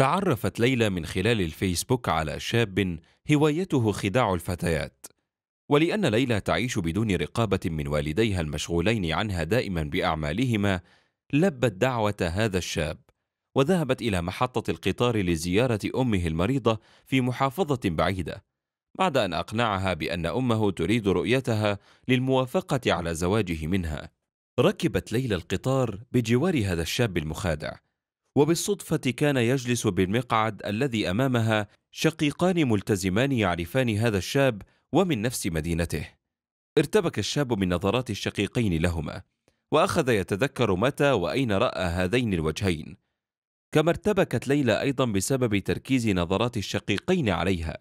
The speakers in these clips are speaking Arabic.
تعرفت ليلى من خلال الفيسبوك على شاب هوايته خداع الفتيات ولان ليلى تعيش بدون رقابه من والديها المشغولين عنها دائما باعمالهما لبت دعوه هذا الشاب وذهبت الى محطه القطار لزياره امه المريضه في محافظه بعيده بعد ان اقنعها بان امه تريد رؤيتها للموافقه على زواجه منها ركبت ليلى القطار بجوار هذا الشاب المخادع وبالصدفة كان يجلس بالمقعد الذي أمامها شقيقان ملتزمان يعرفان هذا الشاب ومن نفس مدينته ارتبك الشاب من نظرات الشقيقين لهما وأخذ يتذكر متى وأين رأى هذين الوجهين كما ارتبكت ليلى أيضا بسبب تركيز نظرات الشقيقين عليها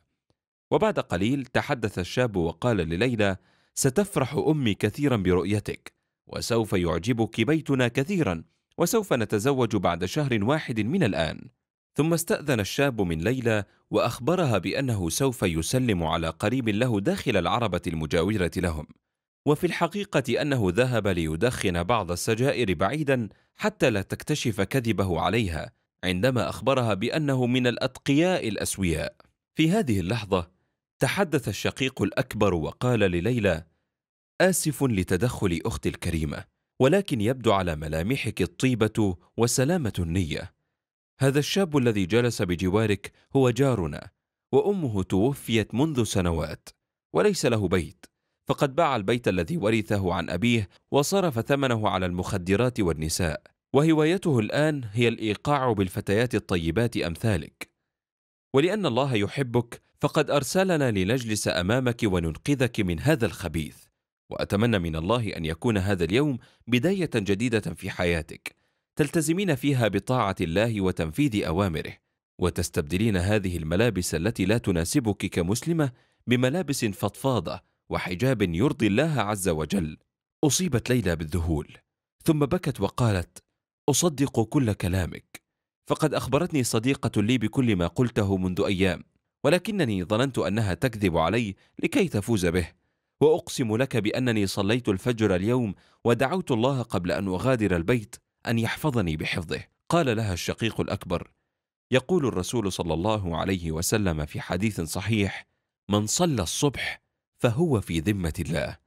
وبعد قليل تحدث الشاب وقال لليلى ستفرح أمي كثيرا برؤيتك وسوف يعجبك بيتنا كثيرا وسوف نتزوج بعد شهر واحد من الآن ثم استأذن الشاب من ليلى وأخبرها بأنه سوف يسلم على قريب له داخل العربة المجاورة لهم وفي الحقيقة أنه ذهب ليدخن بعض السجائر بعيدا حتى لا تكتشف كذبه عليها عندما أخبرها بأنه من الأتقياء الأسوياء في هذه اللحظة تحدث الشقيق الأكبر وقال لليلى آسف لتدخل أختي الكريمة ولكن يبدو على ملامحك الطيبه وسلامه النيه هذا الشاب الذي جلس بجوارك هو جارنا وامه توفيت منذ سنوات وليس له بيت فقد باع البيت الذي ورثه عن ابيه وصرف ثمنه على المخدرات والنساء وهوايته الان هي الايقاع بالفتيات الطيبات امثالك ولان الله يحبك فقد ارسلنا لنجلس امامك وننقذك من هذا الخبيث وأتمنى من الله أن يكون هذا اليوم بداية جديدة في حياتك تلتزمين فيها بطاعة الله وتنفيذ أوامره وتستبدلين هذه الملابس التي لا تناسبك كمسلمة بملابس فضفاضة وحجاب يرضي الله عز وجل أصيبت ليلى بالذهول ثم بكت وقالت أصدق كل كلامك فقد أخبرتني صديقة لي بكل ما قلته منذ أيام ولكنني ظننت أنها تكذب علي لكي تفوز به واقسم لك بانني صليت الفجر اليوم ودعوت الله قبل ان اغادر البيت ان يحفظني بحفظه قال لها الشقيق الاكبر يقول الرسول صلى الله عليه وسلم في حديث صحيح من صلى الصبح فهو في ذمه الله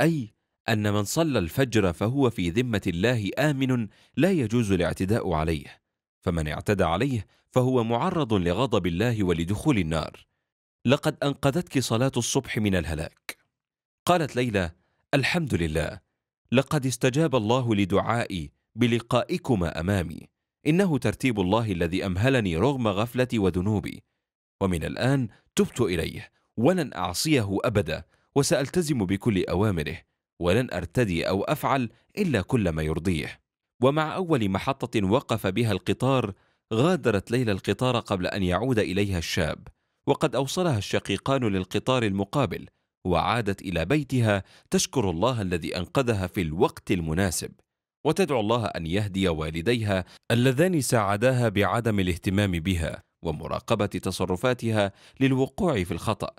اي ان من صلى الفجر فهو في ذمه الله امن لا يجوز الاعتداء عليه فمن اعتدى عليه فهو معرض لغضب الله ولدخول النار لقد انقذتك صلاه الصبح من الهلاك قالت ليلى الحمد لله لقد استجاب الله لدعائي بلقائكما امامي انه ترتيب الله الذي امهلني رغم غفلتي وذنوبي ومن الان تبت اليه ولن اعصيه ابدا وسالتزم بكل اوامره ولن ارتدي او افعل الا كل ما يرضيه ومع اول محطه وقف بها القطار غادرت ليلى القطار قبل ان يعود اليها الشاب وقد اوصلها الشقيقان للقطار المقابل وعادت الى بيتها تشكر الله الذي انقذها في الوقت المناسب وتدعو الله ان يهدي والديها اللذان ساعداها بعدم الاهتمام بها ومراقبه تصرفاتها للوقوع في الخطا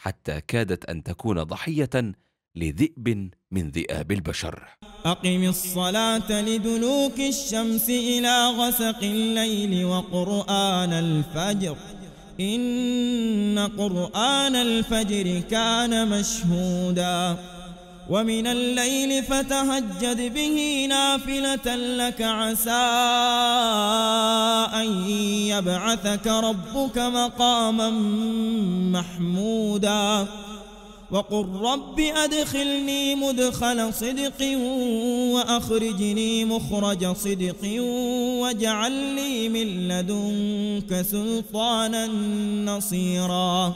حتى كادت ان تكون ضحيه لذئب من ذئاب البشر أقم الصلاة لدلوك الشمس إلى غسق الليل وقرآن الفجر إن قرآن الفجر كان مشهودا ومن الليل فتهجد به نافلة لك عسى أن يبعثك ربك مقاما محمودا وقل رب أدخلني مدخل صدق وأخرجني مخرج صدق واجعل لي من لدنك سلطانا نصيرا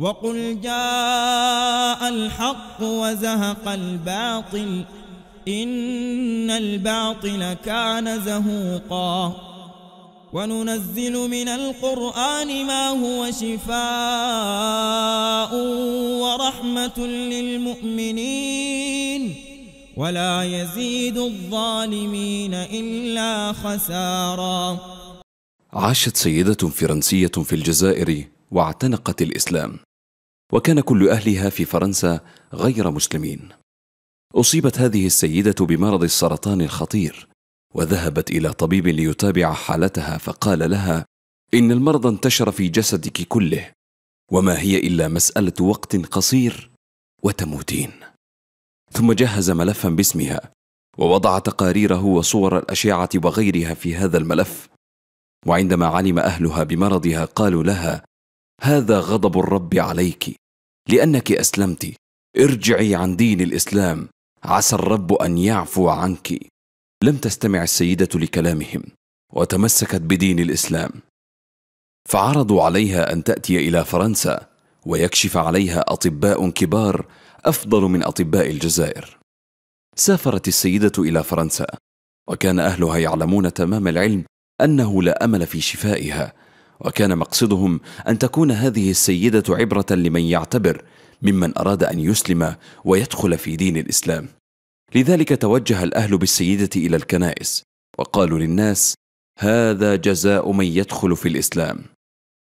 وقل جاء الحق وزهق الباطل إن الباطل كان زهوقا وننزل من القرآن ما هو شفاء ورحمة للمؤمنين ولا يزيد الظالمين إلا خسارا عاشت سيدة فرنسية في الجزائر واعتنقت الإسلام وكان كل أهلها في فرنسا غير مسلمين أصيبت هذه السيدة بمرض السرطان الخطير وذهبت الى طبيب ليتابع حالتها فقال لها ان المرض انتشر في جسدك كله وما هي الا مساله وقت قصير وتموتين ثم جهز ملفا باسمها ووضع تقاريره وصور الاشعه وغيرها في هذا الملف وعندما علم اهلها بمرضها قالوا لها هذا غضب الرب عليك لانك اسلمت ارجعي عن دين الاسلام عسى الرب ان يعفو عنك لم تستمع السيدة لكلامهم وتمسكت بدين الإسلام فعرضوا عليها أن تأتي إلى فرنسا ويكشف عليها أطباء كبار أفضل من أطباء الجزائر سافرت السيدة إلى فرنسا وكان أهلها يعلمون تمام العلم أنه لا أمل في شفائها وكان مقصدهم أن تكون هذه السيدة عبرة لمن يعتبر ممن أراد أن يسلم ويدخل في دين الإسلام لذلك توجه الأهل بالسيدة إلى الكنائس وقالوا للناس هذا جزاء من يدخل في الإسلام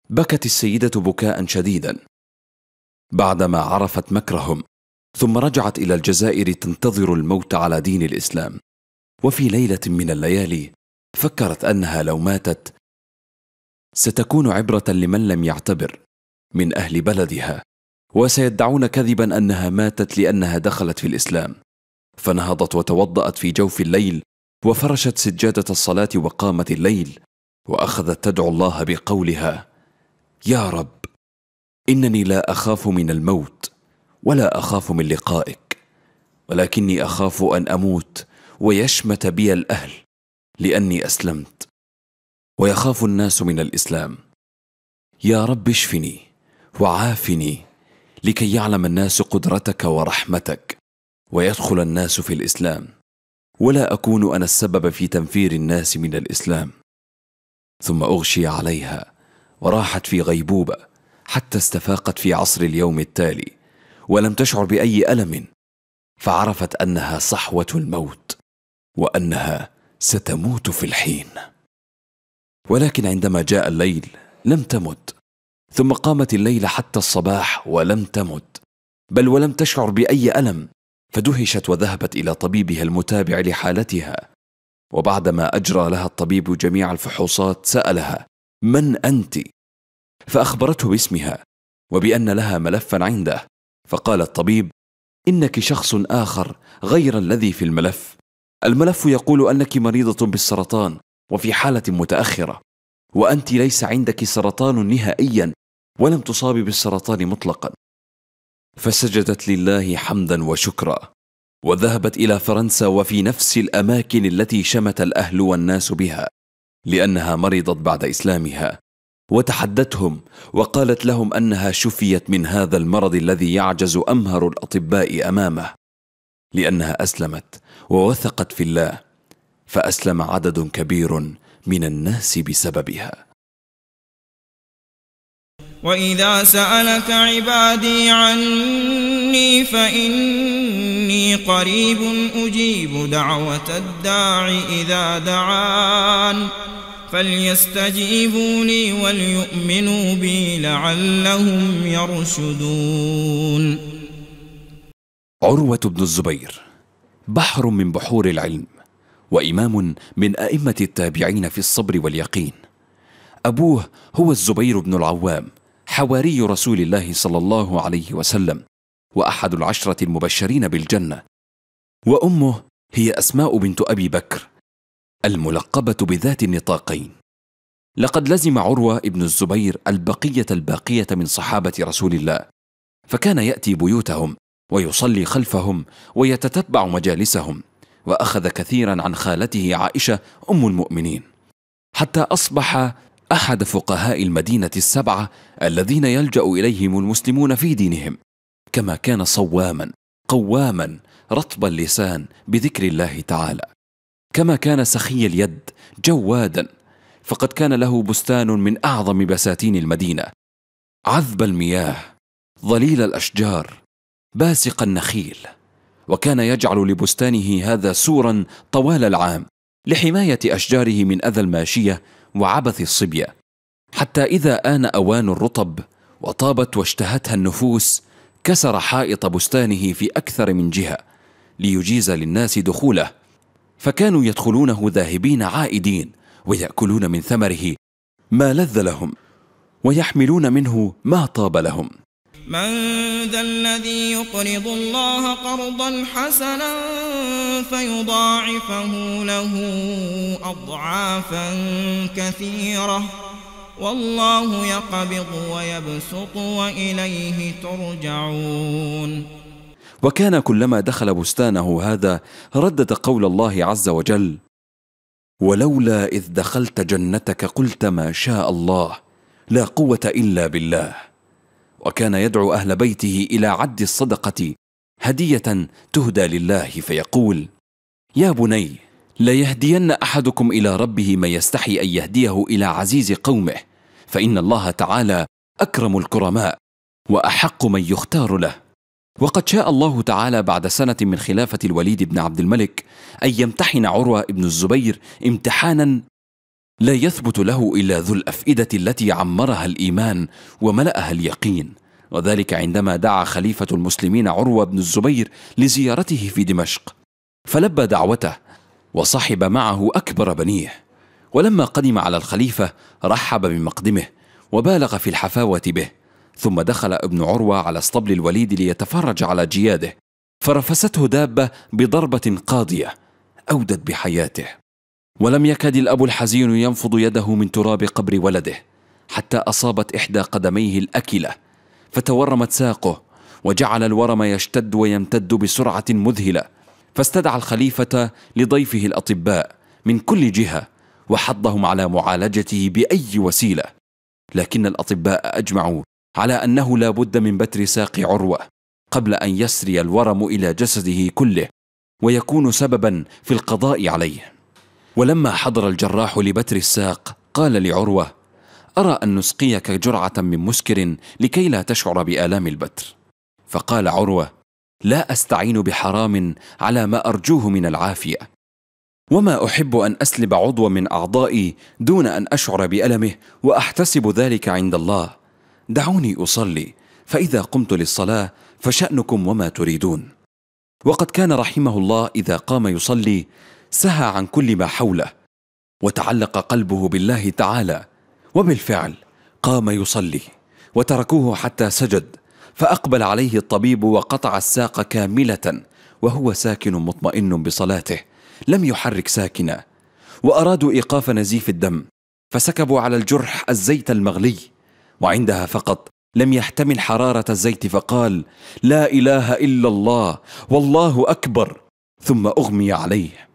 بكت السيدة بكاء شديدا بعدما عرفت مكرهم ثم رجعت إلى الجزائر تنتظر الموت على دين الإسلام وفي ليلة من الليالي فكرت أنها لو ماتت ستكون عبرة لمن لم يعتبر من أهل بلدها وسيدعون كذبا أنها ماتت لأنها دخلت في الإسلام فنهضت وتوضأت في جوف الليل وفرشت سجادة الصلاة وقامت الليل وأخذت تدعو الله بقولها يا رب إنني لا أخاف من الموت ولا أخاف من لقائك ولكني أخاف أن أموت ويشمت بي الأهل لأني أسلمت ويخاف الناس من الإسلام يا رب اشفني وعافني لكي يعلم الناس قدرتك ورحمتك ويدخل الناس في الإسلام ولا أكون أنا السبب في تنفير الناس من الإسلام ثم أغشي عليها وراحت في غيبوبة حتى استفاقت في عصر اليوم التالي ولم تشعر بأي ألم فعرفت أنها صحوة الموت وأنها ستموت في الحين ولكن عندما جاء الليل لم تمت ثم قامت الليل حتى الصباح ولم تمت بل ولم تشعر بأي ألم فدهشت وذهبت الى طبيبها المتابع لحالتها وبعدما اجرى لها الطبيب جميع الفحوصات سالها من انت فاخبرته باسمها وبان لها ملفا عنده فقال الطبيب انك شخص اخر غير الذي في الملف الملف يقول انك مريضه بالسرطان وفي حاله متاخره وانت ليس عندك سرطان نهائيا ولم تصابي بالسرطان مطلقا فسجدت لله حمدا وشكرا وذهبت الى فرنسا وفي نفس الاماكن التي شمت الاهل والناس بها لانها مرضت بعد اسلامها وتحدتهم وقالت لهم انها شفيت من هذا المرض الذي يعجز امهر الاطباء امامه لانها اسلمت ووثقت في الله فاسلم عدد كبير من الناس بسببها وإذا سألك عبادي عني فإني قريب أجيب دعوة الداع إذا دعان فليستجيبوا لي وليؤمنوا بي لعلهم يرشدون عروة بن الزبير بحر من بحور العلم وإمام من أئمة التابعين في الصبر واليقين أبوه هو الزبير بن العوام حواري رسول الله صلى الله عليه وسلم واحد العشره المبشرين بالجنه وامه هي اسماء بنت ابي بكر الملقبه بذات النطاقين لقد لزم عروه ابن الزبير البقيه الباقيه من صحابه رسول الله فكان ياتي بيوتهم ويصلي خلفهم ويتتبع مجالسهم واخذ كثيرا عن خالته عائشه ام المؤمنين حتى اصبح أحد فقهاء المدينة السبعة الذين يلجأ إليهم المسلمون في دينهم كما كان صواما قواما رطب اللسان بذكر الله تعالى كما كان سخي اليد جوادا فقد كان له بستان من أعظم بساتين المدينة عذب المياه ظليل الأشجار باسق النخيل وكان يجعل لبستانه هذا سورا طوال العام لحماية أشجاره من أذى الماشية وعبث الصبية حتى إذا آن أوان الرطب وطابت واشتهتها النفوس كسر حائط بستانه في أكثر من جهة ليجيز للناس دخوله فكانوا يدخلونه ذاهبين عائدين ويأكلون من ثمره ما لذ لهم ويحملون منه ما طاب لهم من ذا الذي يقرض الله قرضا حسنا فيضاعفه له أضعافا كثيرة والله يقبض ويبسط وإليه ترجعون وكان كلما دخل بستانه هذا ردد قول الله عز وجل ولولا إذ دخلت جنتك قلت ما شاء الله لا قوة إلا بالله وكان يدعو اهل بيته الى عد الصدقه هديه تهدى لله فيقول يا بني لا يهدين احدكم الى ربه من يستحي ان يهديه الى عزيز قومه فان الله تعالى اكرم الكرماء واحق من يختار له وقد شاء الله تعالى بعد سنه من خلافه الوليد بن عبد الملك ان يمتحن عروه بن الزبير امتحانا لا يثبت له الا ذو الافئده التي عمرها الايمان وملاها اليقين وذلك عندما دعا خليفه المسلمين عروه بن الزبير لزيارته في دمشق فلبى دعوته وصحب معه اكبر بنيه ولما قدم على الخليفه رحب بمقدمه وبالغ في الحفاوه به ثم دخل ابن عروه على اسطبل الوليد ليتفرج على جياده فرفسته دابه بضربه قاضيه اودت بحياته ولم يكد الأب الحزين ينفض يده من تراب قبر ولده حتى أصابت إحدى قدميه الأكلة فتورمت ساقه وجعل الورم يشتد ويمتد بسرعة مذهلة فاستدعى الخليفة لضيفه الأطباء من كل جهة وحضهم على معالجته بأي وسيلة لكن الأطباء أجمعوا على أنه لا بد من بتر ساق عروة قبل أن يسري الورم إلى جسده كله ويكون سببا في القضاء عليه ولما حضر الجراح لبتر الساق قال لعروه ارى ان نسقيك جرعه من مسكر لكي لا تشعر بالام البتر فقال عروه لا استعين بحرام على ما ارجوه من العافيه وما احب ان اسلب عضو من اعضائي دون ان اشعر بالمه واحتسب ذلك عند الله دعوني اصلي فاذا قمت للصلاه فشانكم وما تريدون وقد كان رحمه الله اذا قام يصلي سهى عن كل ما حوله وتعلق قلبه بالله تعالى وبالفعل قام يصلي وتركوه حتى سجد فأقبل عليه الطبيب وقطع الساق كاملة وهو ساكن مطمئن بصلاته لم يحرك ساكنا وأرادوا إيقاف نزيف الدم فسكبوا على الجرح الزيت المغلي وعندها فقط لم يحتمل حرارة الزيت فقال لا إله إلا الله والله أكبر ثم أغمي عليه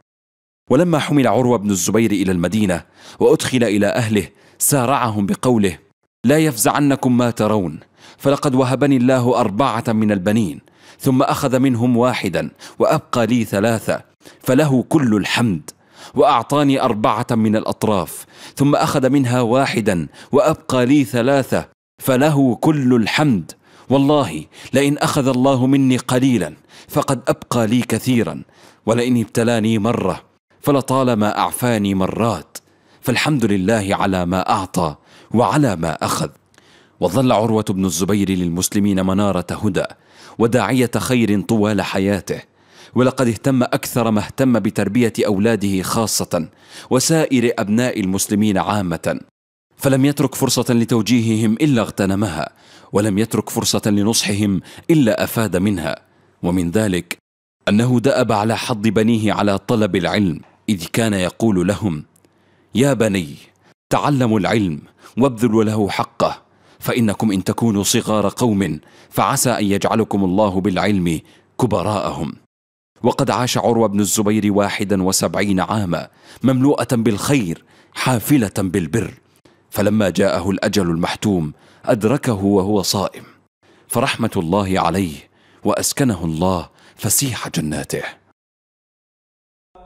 ولما حمل عروة بن الزبير إلى المدينة وأدخل إلى أهله سارعهم بقوله لا يفزعنكم ما ترون فلقد وهبني الله أربعة من البنين ثم أخذ منهم واحدا وأبقى لي ثلاثة فله كل الحمد وأعطاني أربعة من الأطراف ثم أخذ منها واحدا وأبقى لي ثلاثة فله كل الحمد والله لئن أخذ الله مني قليلا فقد أبقى لي كثيرا ولئن ابتلاني مرة فلطالما اعفاني مرات فالحمد لله على ما اعطى وعلى ما اخذ وظل عروه بن الزبير للمسلمين مناره هدى وداعيه خير طوال حياته ولقد اهتم اكثر ما اهتم بتربيه اولاده خاصه وسائر ابناء المسلمين عامه فلم يترك فرصه لتوجيههم الا اغتنمها ولم يترك فرصه لنصحهم الا افاد منها ومن ذلك انه داب على حض بنيه على طلب العلم إذ كان يقول لهم يا بني تعلموا العلم وابذلوا له حقه فإنكم إن تكونوا صغار قوم فعسى أن يجعلكم الله بالعلم كبراءهم وقد عاش عروة بن الزبير واحدا وسبعين عاما مملوءة بالخير حافلة بالبر فلما جاءه الأجل المحتوم أدركه وهو صائم فرحمة الله عليه وأسكنه الله فسيح جناته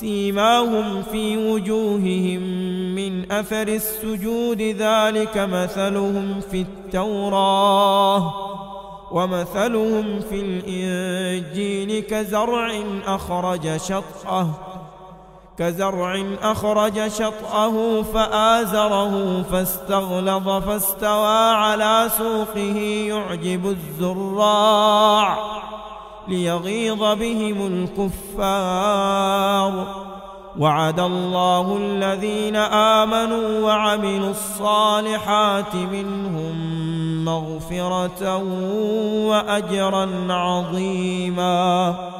سيماهم في وجوههم من أثر السجود ذلك مثلهم في التوراة ومثلهم في الإنجيل كزرع أخرج شطأه كزرع أخرج شطأه فآزره فاستغلظ فاستوى على سوقه يعجب الزراع ليغيظ بهم الكفار وعد الله الذين آمنوا وعملوا الصالحات منهم مغفرة وأجرا عظيماً